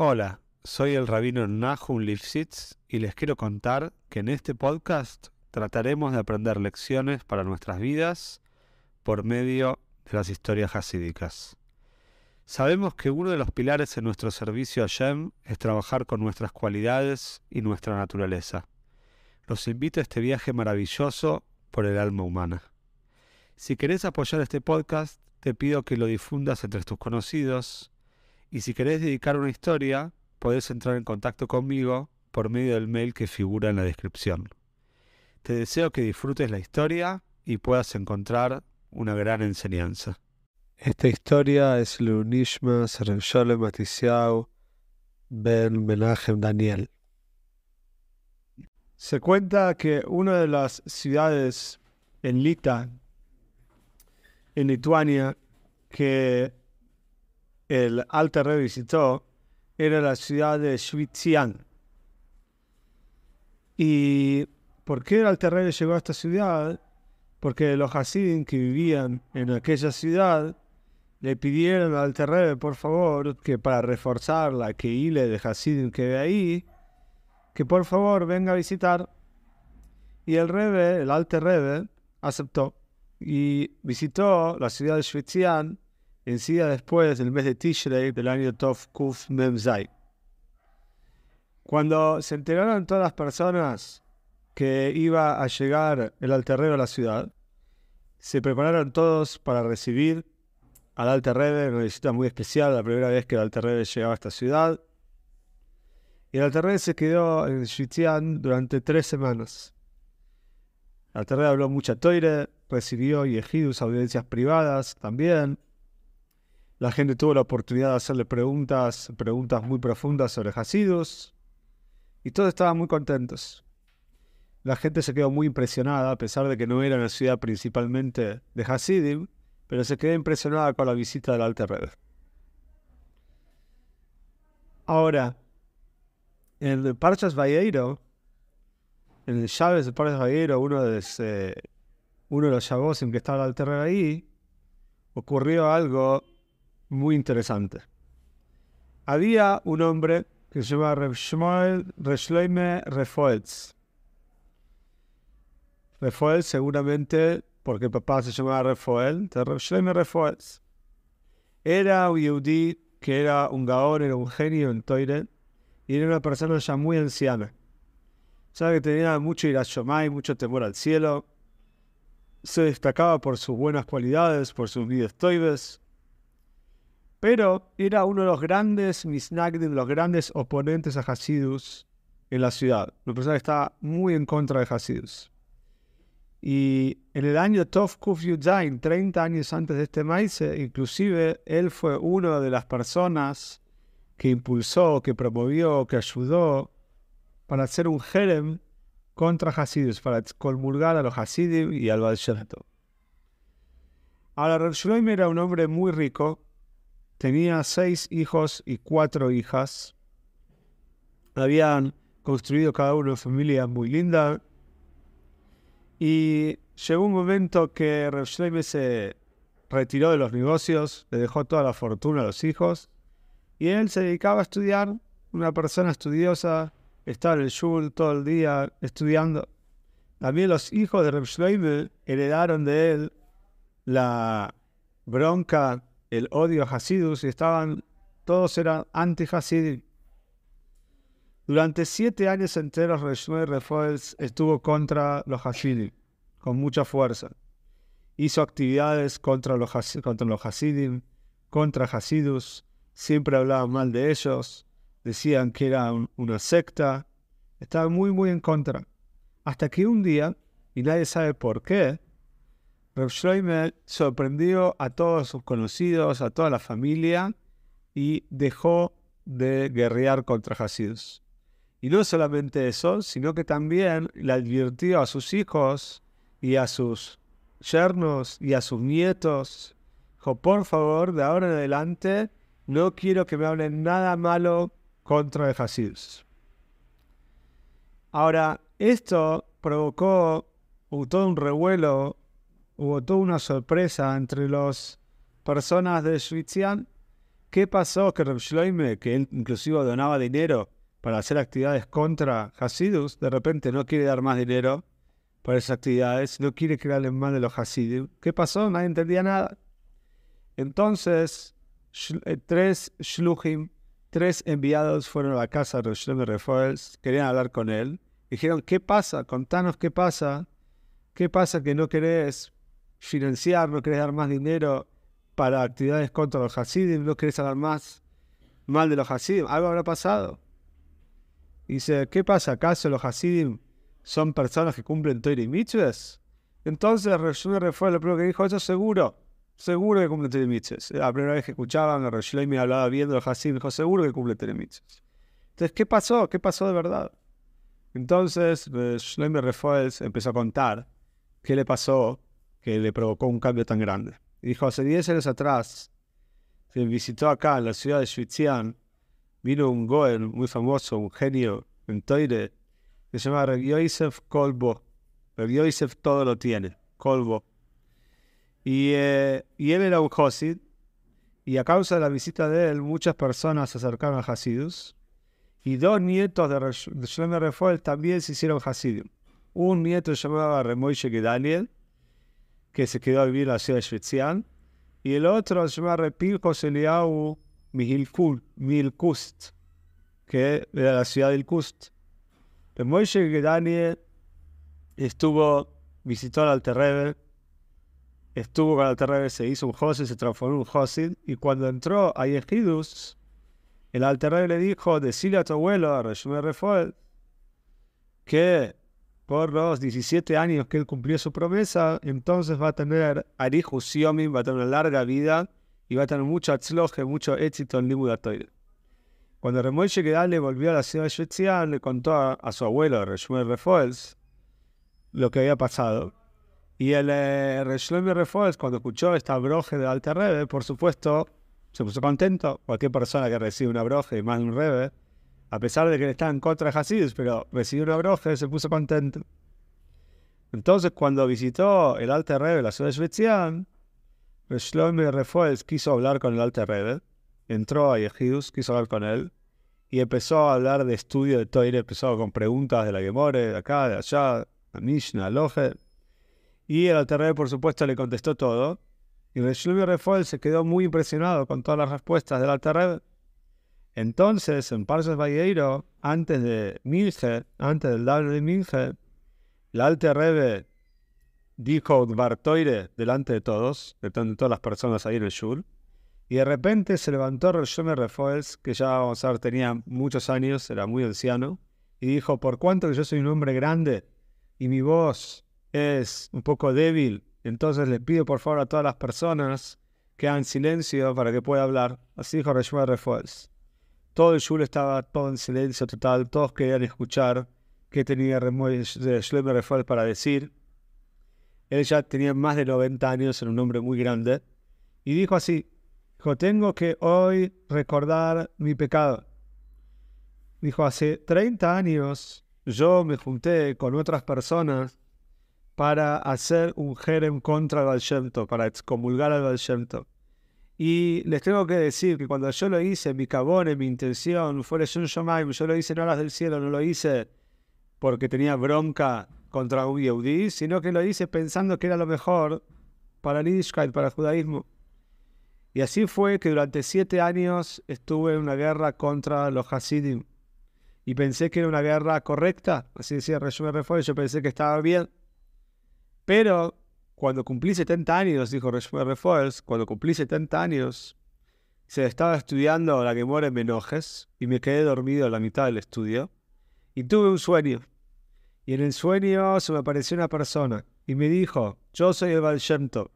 Hola, soy el rabino Nahum Lifshitz y les quiero contar que en este podcast trataremos de aprender lecciones para nuestras vidas por medio de las historias hasídicas. Sabemos que uno de los pilares en nuestro servicio a Shem es trabajar con nuestras cualidades y nuestra naturaleza. Los invito a este viaje maravilloso por el alma humana. Si querés apoyar este podcast, te pido que lo difundas entre tus conocidos, y si querés dedicar una historia, podés entrar en contacto conmigo por medio del mail que figura en la descripción. Te deseo que disfrutes la historia y puedas encontrar una gran enseñanza. Esta historia es Lunishma Serensholem Matisiao Ben Menachem Daniel. Se cuenta que una de las ciudades en Lita, en Lituania, que el rey visitó, era la ciudad de Schwitzian. ¿Y por qué el Alter llegó a esta ciudad? Porque los Hasidim que vivían en aquella ciudad le pidieron al Alter por favor, que para reforzar la Keile de Hasidim que ve ahí, que por favor venga a visitar. Y el Rebe, el Alter Rebe, aceptó y visitó la ciudad de Schwitzian en después del mes de Tishrei del año Tov Kuf Memzai. Cuando se enteraron todas las personas que iba a llegar el alterredo a la ciudad, se prepararon todos para recibir al Alterrebe, una visita muy especial, la primera vez que el Alterrebe llegaba a esta ciudad. Y el Alterrebe se quedó en Shitian durante tres semanas. El Alterrebe habló mucha toire, recibió yejidus, audiencias privadas también. La gente tuvo la oportunidad de hacerle preguntas, preguntas muy profundas sobre Hasidus, y todos estaban muy contentos. La gente se quedó muy impresionada, a pesar de que no era una ciudad principalmente de Hasidim, pero se quedó impresionada con la visita del Alter Rebbe. Ahora, en el Parchas Valleiro, en el Chávez de Parchas Valleiro, uno de, los, eh, uno de los Yavosim que estaba el Alter Rebbe ahí, ocurrió algo muy interesante. Había un hombre que se llamaba Reb Shmuel Reshleime Refoetz. Refoetz seguramente porque papá se llamaba Refoel, Reb Shleime Refoetz. Era un yudí que era un gaón, era un genio en Toire, y era una persona ya muy anciana. Sabe que tenía mucho irashomai, mucho temor al cielo. Se destacaba por sus buenas cualidades, por sus vidas toibes pero era uno de los grandes, Misnagdim, los grandes oponentes a Hasidus en la ciudad. Una persona que estaba muy en contra de Hasidus. Y en el año Tov Kuf Yudain, 30 años antes de este maíz, inclusive él fue una de las personas que impulsó, que promovió, que ayudó para hacer un jerem contra Hasidus, para colmulgar a los Hasidim y al Baal Ahora, era un hombre muy rico, tenía seis hijos y cuatro hijas. Habían construido cada uno una familia muy linda. Y llegó un momento que Rav se retiró de los negocios, le dejó toda la fortuna a los hijos. Y él se dedicaba a estudiar, una persona estudiosa, estaba en el shul todo el día estudiando. También los hijos de Reb heredaron de él la bronca el odio a Hasidus y estaban, todos eran anti-Hasidim. Durante siete años enteros, Reshnoy estuvo contra los Hasidim con mucha fuerza. Hizo actividades contra los, contra los Hasidim, contra Hasidus, siempre hablaba mal de ellos, decían que era una secta, estaba muy, muy en contra. Hasta que un día, y nadie sabe por qué, Reb sorprendió a todos sus conocidos, a toda la familia, y dejó de guerrear contra Hasidus. Y no solamente eso, sino que también le advirtió a sus hijos y a sus yernos y a sus nietos, dijo, por favor, de ahora en adelante, no quiero que me hablen nada malo contra Hasidus. Ahora, esto provocó todo un revuelo hubo toda una sorpresa entre las personas de Schwitzian. ¿Qué pasó? Que Reb Shloime, que él inclusive donaba dinero para hacer actividades contra Hasidus, de repente no quiere dar más dinero para esas actividades, no quiere crearle mal de los Hasidus. ¿Qué pasó? Nadie entendía nada. Entonces, eh, tres Shluchim, tres enviados fueron a la casa de Reb Shloime querían hablar con él. Dijeron, ¿qué pasa? Contanos qué pasa. ¿Qué pasa que no querés financiar, no querés dar más dinero para actividades contra los Hasidim, no querés hablar más mal de los Hasidim, algo habrá pasado. Dice, ¿qué pasa? ¿Acaso los Hasidim son personas que cumplen y Mitzvahs? Entonces, Reshloimi refuerza lo primero que dijo, eso seguro, seguro que cumplen y Mitzvahs. La primera vez que escuchaban a me hablaba bien de los Hasidim, dijo, seguro que cumplen y Mitzvahs. Entonces, ¿qué pasó? ¿Qué pasó de verdad? Entonces, Shlomo Refuels empezó a contar qué le pasó que le provocó un cambio tan grande. Y dijo, hace 10 años atrás, se visitó acá en la ciudad de Schwitzian, vino un Goel muy famoso, un genio en Toire, que se llamaba Reb Yosef Kolbo. Reb Yosef todo lo tiene, Kolbo. Y, eh, él era un y a causa de la visita de él, muchas personas se acercaron a Hasidus, y dos nietos de, Re de Shlomo también se hicieron Hasidim. Un nieto se llamaba y Daniel que se quedó a vivir en la ciudad especial, y el otro se llama Repilcos Mihilkul, Mihilkust, que era la ciudad del Kust. El Moishe Daniel estuvo, visitó al Alterrebe, estuvo con el Alterrebe, se hizo un José, se transformó en un José, y cuando entró a Yehidus, el Alterrebe le dijo, decile a tu abuelo, a Refuel, que por los 17 años que él cumplió su promesa, entonces va a tener Arihu Siomin, va a tener una larga vida y va a tener mucho atzloje, mucho éxito en Limud Cuando quedó le volvió a la ciudad de le contó a, su abuelo, Reshmuel Refoels, lo que había pasado. Y el eh, cuando escuchó esta broje de Alta Rebe, por supuesto, se puso contento. Cualquier persona que recibe una broje más de un Rebe, a pesar de que le estaban contra de pero recibió una broja se puso contento. Entonces, cuando visitó el Alte Rebbe, la ciudad de Shvetzian, Shlomi quiso hablar con el Alte Rebbe, entró a Yehidus, quiso hablar con él, y empezó a hablar de estudio de todo. Y empezó con preguntas de la Gemore, de acá, de allá, a Mishnah, a Y el Alte Rebbe, por supuesto, le contestó todo, y Shlomi Refuels se quedó muy impresionado con todas las respuestas del Alte Rebbe. Entonces, en Parshas Valleiro, antes de Milche, antes del Dal de Milche, el Alte Rebe dijo Bartoire delante de todos, delante de todas las personas ahí en el Shul, y de repente se levantó Reshome Refoels, que ya vamos a ver, tenía muchos años, era muy anciano, y dijo, por cuanto yo soy un hombre grande y mi voz es un poco débil, entonces le pido por favor a todas las personas que hagan silencio para que pueda hablar. Así dijo Reshome Refoels. Todo el suelo estaba todo en silencio total, todos querían escuchar qué tenía eh, Schlemmer Refuel para decir. Él ya tenía más de 90 años, era un hombre muy grande, y dijo así, dijo, tengo que hoy recordar mi pecado. Dijo, hace 30 años yo me junté con otras personas para hacer un jerem contra el Baal para excomulgar al Baal y les tengo que decir que cuando yo lo hice, mi cabón, mi intención, fue shun Shomayim, yo lo hice en horas del cielo, no lo hice porque tenía bronca contra un sino que lo hice pensando que era lo mejor para el Yiddishkeit, para el judaísmo. Y así fue que durante siete años estuve en una guerra contra los Hasidim. Y pensé que era una guerra correcta, así decía Resumen yo pensé que estaba bien. Pero cuando cumplí 70 años, dijo Refoels, cuando cumplí 70 años, se estaba estudiando La que muere en enojes y me quedé dormido a la mitad del estudio y tuve un sueño. Y en el sueño se me apareció una persona y me dijo, yo soy el Valshemto.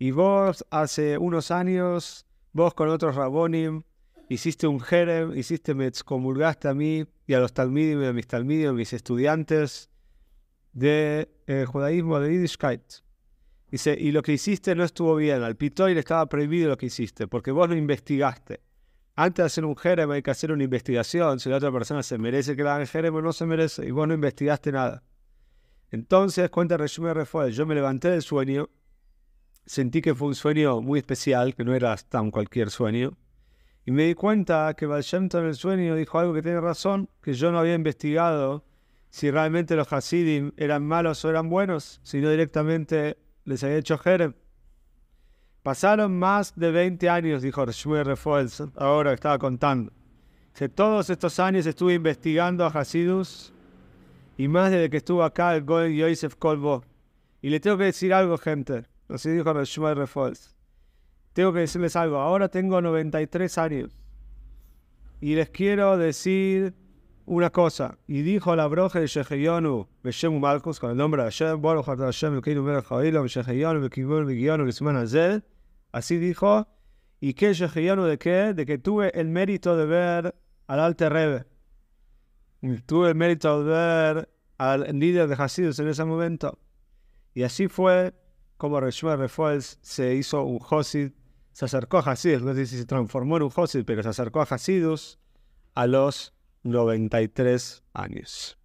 Y vos hace unos años, vos con otros Rabonim, hiciste un jerem, hiciste, me excomulgaste a mí y a los talmidim, a mis talmidim, a mis estudiantes, de eh, judaísmo, de Yiddishkeit. Dice, y lo que hiciste no estuvo bien, al Pitoy le estaba prohibido lo que hiciste, porque vos lo investigaste. Antes de hacer un jerem hay que hacer una investigación, si la otra persona se merece que la hagan jerem o no se merece, y vos no investigaste nada. Entonces, cuenta resumen refuel, yo me levanté del sueño, sentí que fue un sueño muy especial, que no era tan cualquier sueño, y me di cuenta que Valshemta en el sueño dijo algo que tiene razón, que yo no había investigado si realmente los Hasidim eran malos o eran buenos, sino directamente les había hecho Jerem. Pasaron más de 20 años, dijo Shmuel Refuelz, ahora estaba contando. Que todos estos años estuve investigando a Hasidus y más desde que estuvo acá el Goen Yosef Kolbo. Y le tengo que decir algo, gente. Así dijo Shmuel Refuelz. Tengo que decirles algo. Ahora tengo 93 años. Y les quiero decir una cosa, y dijo la broja de Shecheyonu, Beshem Malkus, con el nombre de Hashem, Baruch Atah Hashem, Elokeinu así dijo, y que Shecheyonu de qué, de que tuve el mérito de ver al Alte Rebe, tuve el mérito de ver al líder de Hasidus en ese momento, y así fue como Reshma Refuels se hizo un Josid, se acercó a Hasidus, no sé si se transformó en un Josid, pero se acercó a Hasidus, a los 93 años.